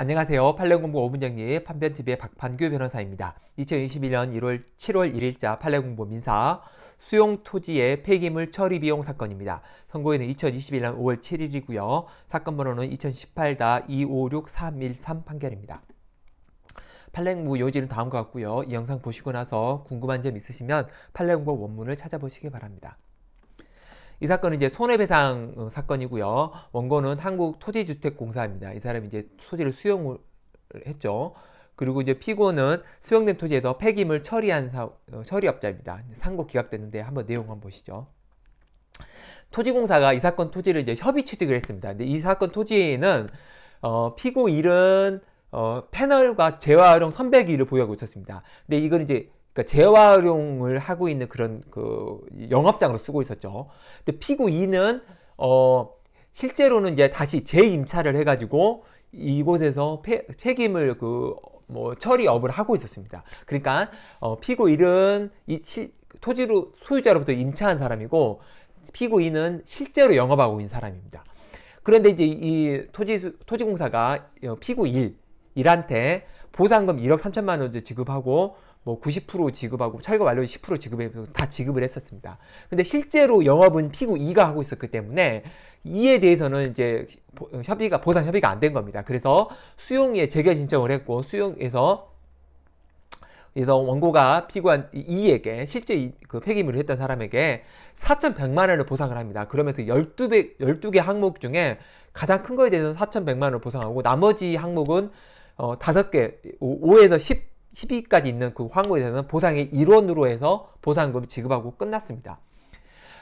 안녕하세요. 판례공부 5분정리 판변TV의 박판규 변호사입니다. 2021년 1월 7월 1일자 판례공부 민사 수용 토지의 폐기물 처리 비용 사건입니다. 선고일은 2021년 5월 7일이고요. 사건 번호는 2018-256313 판결입니다. 판례공부 요지는 다음과 같고요. 이 영상 보시고 나서 궁금한 점 있으시면 판례공부 원문을 찾아보시기 바랍니다. 이 사건은 이제 손해배상 어, 사건이고요. 원고는 한국토지주택공사입니다. 이 사람이 이제 토지를 수용을 했죠. 그리고 이제 피고는 수용된 토지에서 폐기물 처리한 사, 어, 처리업자입니다. 상고 기각됐는데 한번 내용 한번 보시죠. 토지공사가 이 사건 토지를 이제 협의 취득을 했습니다. 근데 이 사건 토지는 어, 피고 일은 어, 패널과 재활용 선배기를 보유하고 있었습니다. 근데 이건 이제 그러니까 재활용을 하고 있는 그런 그 영업장으로 쓰고 있었죠. 근데 피구 2는 어 실제로는 이제 다시 재임차를 해가지고 이곳에서 폐, 폐기물 그뭐 처리업을 하고 있었습니다. 그러니까 어 피구 1은 이 시, 토지로 소유자로부터 임차한 사람이고 피구 2는 실제로 영업하고 있는 사람입니다. 그런데 이제 이 토지 토지공사가 어, 피구 1 일한테 보상금 1억 3천만 원을 지급하고 뭐90% 지급하고 철거 완료 10% 지급해서 다 지급을 했었습니다. 근데 실제로 영업은 피고 2가 하고 있었기 때문에 이에 대해서는 이제 협의가 보상 협의가 안 된 겁니다. 그래서 수용에 재결 신청을 했고 수용에서 그래서 원고가 피고한 이에게 실제 그 폐기물을 했던 사람에게 4,100만 원을 보상을 합니다. 그러면서 12배, 12개 항목 중에 가장 큰 거에 대해서는 4,100만 원을 보상하고 나머지 항목은 어, 5개, 5에서 10 1 2까지 있는 그 항구에 대해서는 보상의 일원으로 해서 보상금 지급하고 끝났습니다.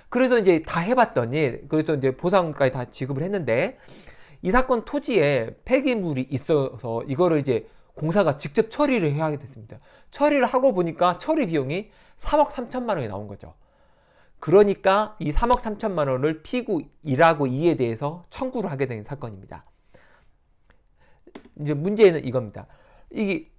그래서 이제 다 해봤더니 그래서 이제 보상금까지 다 지급을 했는데 이 사건 토지에 폐기물이 있어서 이거를 이제 공사가 직접 처리를 해야 됐습니다. 처리를 하고 보니까 처리 비용이 3억 3천만 원이 나온 거죠. 그러니까 이 3억 3천만 원을 피고 일하고 이에 대해서 청구를 하게 된 사건입니다. 이제 문제는 이겁니다. 이게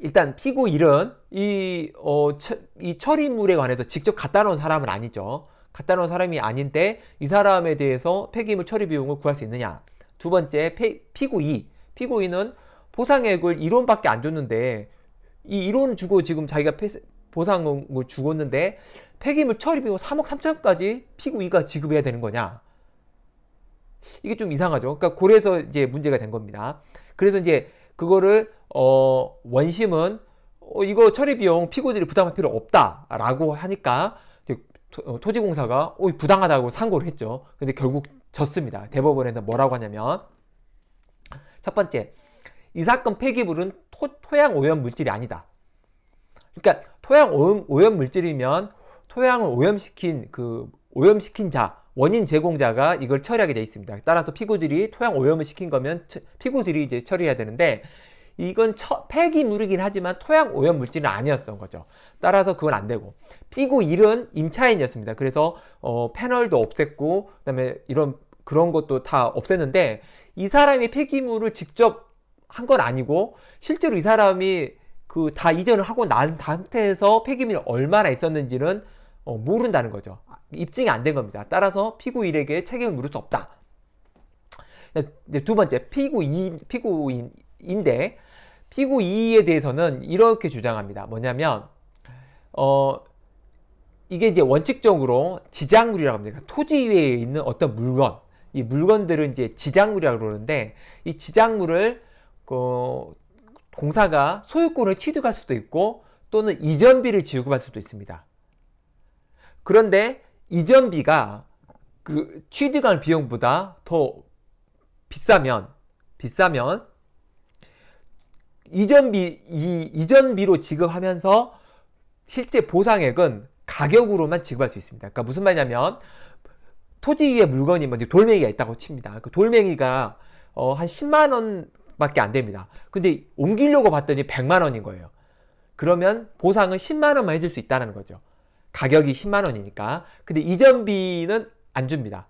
일단 피고 1은 이, 어, 처, 이 처리물에 관해서 직접 갖다 놓은 사람은 아니죠. 갖다 놓은 사람이 아닌데 이 사람에 대해서 폐기물 처리 비용을 구할 수 있느냐. 두 번째 피, 고 2. 피고 2는 보상액을 1원밖에 안 줬는데 이 1원 주고 지금 자기가 폐, 보상을 뭐 주었는데 폐기물 처리 비용 3억 3천까지 피고 2가 지급해야 되는 거냐. 이게 좀 이상하죠. 그러니까 고래에서 이제 문제가 된 겁니다. 그래서 이제 그거를 어 원심은 어 이거 처리 비용 피고들이 부담할 필요 없다라고 하니까 어, 토지공사가 어, 부당하다고 상고를 했죠. 근데 결국 졌습니다. 대법원에서 뭐라고 하냐면 첫 번째 이 사건 폐기물은 토, 토양 오염 물질이 아니다. 그러니까 토양 오염, 오염 물질이면 토양을 오염시킨 그 오염시킨 자 원인 제공자가 이걸 처리하게 돼 있습니다. 따라서 피고들이 토양 오염을 시킨 거면 처, 피고들이 이제 처리해야 되는데 이건 처, 폐기물이긴 하지만 토양 오염 물질은 아니었던 거죠. 따라서 그건 안 되고 피고 1은 임차인이었습니다. 그래서 어, 패널도 없앴고 그다음에 이런 그런 것도 다 없앴는데 이 사람이 폐기물을 직접 한 건 아니고 실제로 이 사람이 그 다 이전을 하고 난 상태에서 폐기물이 얼마나 있었는지는 어, 모른다는 거죠. 입증이 안 된 겁니다. 따라서 피고인에게 책임을 물을 수 없다. 두 번째, 피고인, 피고인인데, 피고이에 대해서는 이렇게 주장합니다. 뭐냐면, 어, 이게 이제 원칙적으로 지장물이라고 합니다. 그러니까 토지 위에 있는 어떤 물건, 이 물건들은 이제 지장물이라고 그러는데, 이 지장물을, 그 공사가 소유권을 취득할 수도 있고, 또는 이전비를 지급할 수도 있습니다. 그런데 이전비가 그 취득한 비용보다 더 비싸면 비싸면 이전비 이 이전비로 지급하면서 실제 보상액은 가격으로만 지급할 수 있습니다. 그러니까 무슨 말이냐면 토지 위에 물건이 먼 돌멩이가 있다고 칩니다. 그 돌멩이가 어, 한 10만 원밖에 안 됩니다. 근데 옮기려고 봤더니 100만 원인 거예요. 그러면 보상은 10만 원만 해줄 수 있다는 거죠. 가격이 10만 원이니까. 근데 이전비는 안 줍니다.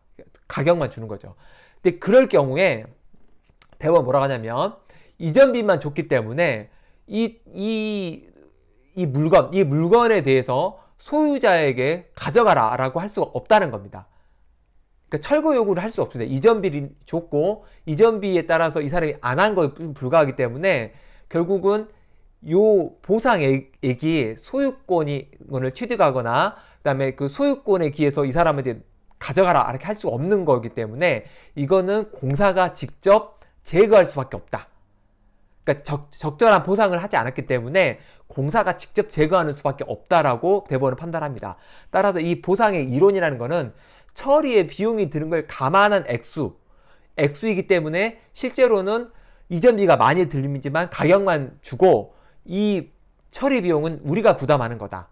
가격만 주는 거죠. 근데 그럴 경우에 대원 뭐라고 하냐면 이전비만 줬기 때문에 이, 이, 이 물건, 이 물건에 대해서 소유자에게 가져가라 라고 할 수가 없다는 겁니다. 그러니까 철거 요구를 할 수 없습니다. 이전비를 줬고 이전비에 따라서 이 사람이 안 한 거에 불과하기 때문에 결국은 요 보상액이 소유권이 권을 취득하거나 그다음에 그 소유권에 기해서 이 사람한테 가져가라 이렇게 할 수 없는 거기 때문에 이거는 공사가 직접 제거할 수밖에 없다. 그러니까 적, 적절한 보상을 하지 않았기 때문에 공사가 직접 제거하는 수밖에 없다라고 대법원은 판단합니다. 따라서 이 보상의 이론이라는 거는 처리의 비용이 드는 걸 감안한 액수, 액수이기 때문에 실제로는 이전비가 많이 들리지만 가격만 주고 이 처리 비용은 우리가 부담하는 거다.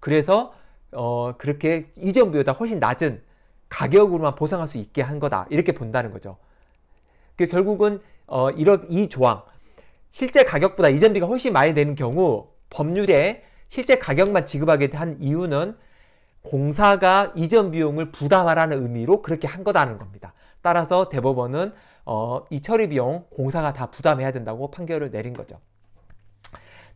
그래서 어, 그렇게 이전 비보다 용 훨씬 낮은 가격으로만 보상할 수 있게 한 거다. 이렇게 본다는 거죠. 그 결국은 어, 이런 이 조항 실제 가격보다 이전비가 훨씬 많이 되는 경우 법률에 실제 가격만 지급하게 한 이유는 공사가 이전 비용을 부담하라는 의미로 그렇게 한 거다는 겁니다. 따라서 대법원은 어, 이 처리 비용 공사가 다 부담해야 된다고 판결을 내린 거죠.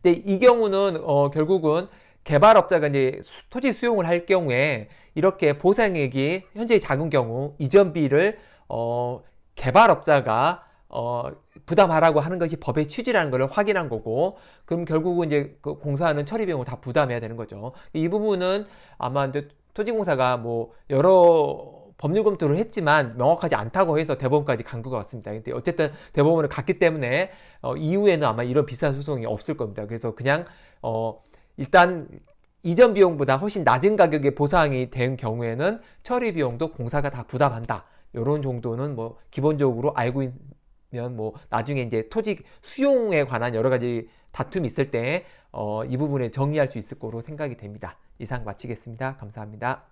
근데 이 경우는 어, 결국은 개발업자가 이제 토지 수용을 할 경우에 이렇게 보상액이 현재 작은 경우 이전비를 어, 개발업자가 어, 부담하라고 하는 것이 법의 취지라는 것을 확인한 거고, 그럼 결국은 이제 그 공사하는 처리 비용을 다 부담해야 되는 거죠. 이 부분은 아마 이제 토지공사가 뭐 여러 법률 검토를 했지만 명확하지 않다고 해서 대법원까지 간 것 같습니다. 근데 어쨌든 대법원을 갔기 때문에 어, 이후에는 아마 이런 비슷한 소송이 없을 겁니다. 그래서 그냥 어, 일단 이전 비용보다 훨씬 낮은 가격에 보상이 된 경우에는 처리 비용도 공사가 다 부담한다. 이런 정도는 뭐 기본적으로 알고 있면 으뭐 나중에 이제 토지 수용에 관한 여러 가지 다툼이 있을 때 어, 이 부분에 정리할 수 있을 거로 생각이 됩니다. 이상 마치겠습니다. 감사합니다.